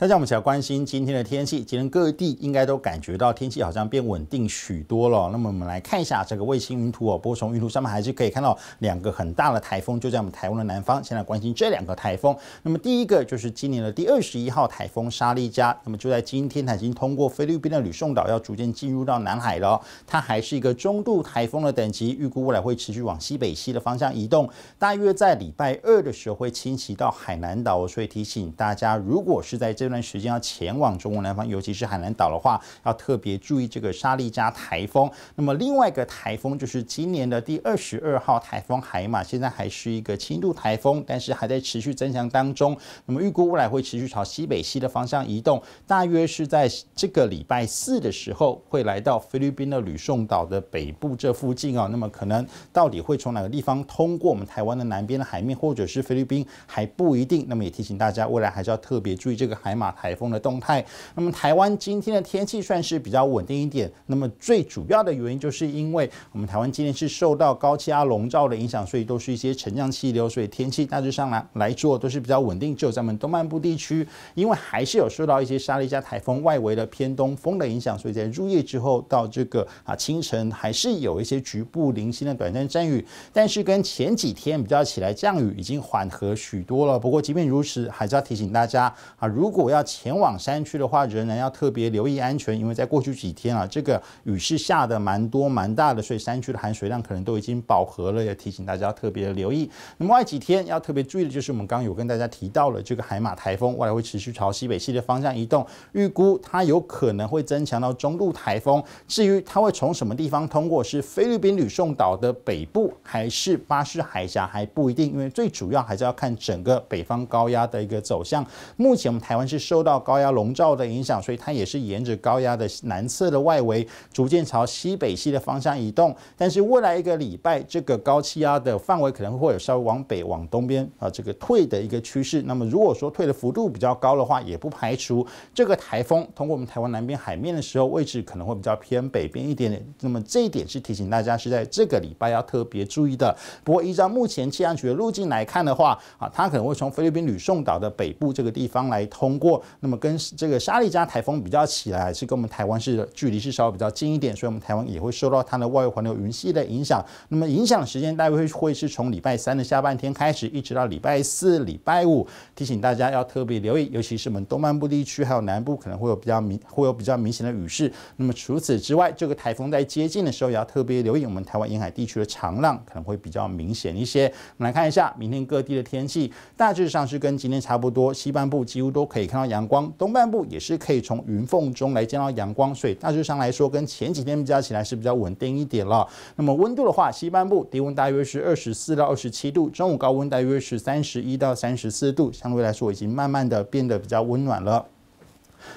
大家我们起要关心今天的天气，今天各地应该都感觉到天气好像变稳定许多了。那么我们来看一下这个卫星云图哦，不过从云图上面还是可以看到两个很大的台风，就在我们台湾的南方。现在关心这两个台风，那么第一个就是今年的第二十一号台风莎莉嘉，那么就在今天它已经通过菲律宾的吕宋岛，要逐渐进入到南海了。它还是一个中度台风的等级，预估未来会持续往西北西的方向移动，大约在礼拜二的时候会侵袭到海南岛。所以提醒大家，如果是在这。段时间要前往中国南方，尤其是海南岛的话，要特别注意这个沙利加台风。那么另外一个台风就是今年的第二十二号台风海马，现在还是一个轻度台风，但是还在持续增强当中。那么预估未来会持续朝西北西的方向移动，大约是在这个礼拜四的时候会来到菲律宾的吕宋岛的北部这附近哦。那么可能到底会从哪个地方通过我们台湾的南边的海面，或者是菲律宾还不一定。那么也提醒大家，未来还是要特别注意这个海。马台风的动态。那么台湾今天的天气算是比较稳定一点。那么最主要的原因就是因为我们台湾今天是受到高气压笼罩的影响，所以都是一些沉降气流，所以天气大致上来来做都是比较稳定。只有咱们东半部地区，因为还是有受到一些沙利加台风外围的偏东风的影响，所以在入夜之后到这个啊清晨，还是有一些局部零星的短暂阵雨。但是跟前几天比较起来，降雨已经缓和许多了。不过即便如此，还是要提醒大家啊，如果要前往山区的话，仍然要特别留意安全，因为在过去几天啊，这个雨是下的蛮多蛮大的，所以山区的含水量可能都已经饱和了，要提醒大家特别的留意。那么外几天要特别注意的就是我们刚刚有跟大家提到了这个海马台风，未来会持续朝西北西的方向移动，预估它有可能会增强到中度台风。至于它会从什么地方通过，是菲律宾吕宋岛的北部还是巴士海峡还不一定，因为最主要还是要看整个北方高压的一个走向。目前我们台湾。是受到高压笼罩的影响，所以它也是沿着高压的南侧的外围，逐渐朝西北西的方向移动。但是未来一个礼拜，这个高气压的范围可能会有稍微往北往东边啊这个退的一个趋势。那么如果说退的幅度比较高的话，也不排除这个台风通过我们台湾南边海面的时候，位置可能会比较偏北边一点点。那么这一点是提醒大家是在这个礼拜要特别注意的。不过依照目前气象局的路径来看的话，啊，它可能会从菲律宾吕宋岛的北部这个地方来通。过，那么跟这个沙利加台风比较起来，是跟我们台湾是距离是稍微比较近一点，所以我们台湾也会受到它的外围环流云系的影响。那么影响时间大约会是从礼拜三的下半天开始，一直到礼拜四、礼拜五。提醒大家要特别留意，尤其是我们东半部地区还有南部，可能会有比较明会有比较明显的雨势。那么除此之外，这个台风在接近的时候，也要特别留意我们台湾沿海地区的长浪可能会比较明显一些。我们来看一下明天各地的天气，大致上是跟今天差不多，西半部几乎都可以。看到阳光，东半部也是可以从云缝中来见到阳光，所以大致上来说，跟前几天加起来是比较稳定一点了。那么温度的话，西半部低温大约是二十四到二十七度，中午高温大约三十一到三十四度，相对来说已经慢慢的变得比较温暖了。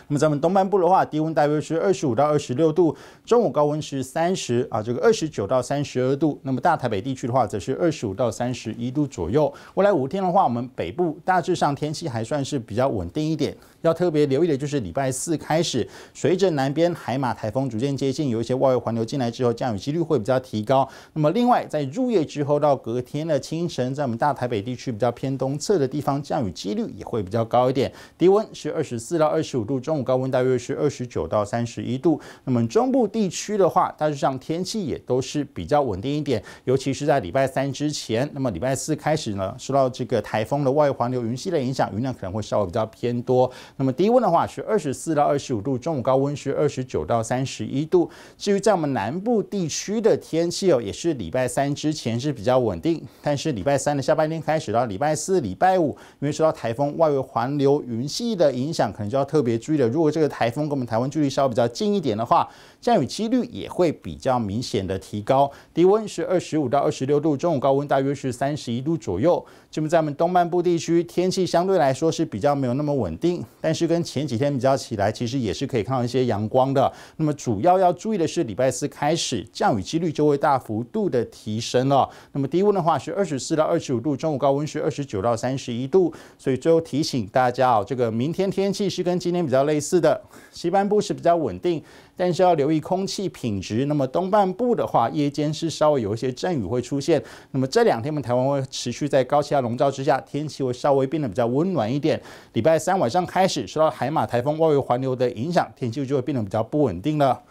那么咱们东半部的话，低温大约是二十五到二十六度，中午高温是三十啊，这个二十九到三十二度。那么大台北地区的话，则是二十五到三十一度左右。未来五天的话，我们北部大致上天气还算是比较稳定一点。要特别留意的就是礼拜四开始，随着南边海马台风逐渐接近，有一些外围环流进来之后，降雨几率会比较提高。那么另外，在入夜之后到隔天的清晨，在我们大台北地区比较偏东侧的地方，降雨几率也会比较高一点。低温是二十四到二十五度。中午高温大约是二十九到三十一度。那么中部地区的话，大致上天气也都是比较稳定一点。尤其是在礼拜三之前，那么礼拜四开始呢，受到这个台风的外围环流云系的影响，云量可能会稍微比较偏多。那么低温的话是二十四到二十五度，中午高温是二十九到三十一度。至于在我们南部地区的天气哦，也是礼拜三之前是比较稳定，但是礼拜三的下半天开始到礼拜四、礼拜五，因为受到台风外围环流云系的影响，可能就要特别。注意了，如果这个台风跟我们台湾距离稍微比较近一点的话，降雨几率也会比较明显的提高。低温是二十五到二十六度，中午高温大约是三十一度左右。这么在我们东半部地区，天气相对来说是比较没有那么稳定，但是跟前几天比较起来，其实也是可以看到一些阳光的。那么主要要注意的是，礼拜四开始降雨几率就会大幅度的提升了。那么低温的话是二十四到二十五度，中午高温是二十九到三十一度。所以最后提醒大家哦，这个明天天气是跟今天比。比较类似的，西半部是比较稳定，但是要留意空气品质。那么东半部的话，夜间是稍微有一些阵雨会出现。那么这两天，我们台湾会持续在高气压笼罩之下，天气会稍微变得比较温暖一点。礼拜三晚上开始受到海马台风外围环流的影响，天气就会变得比较不稳定了。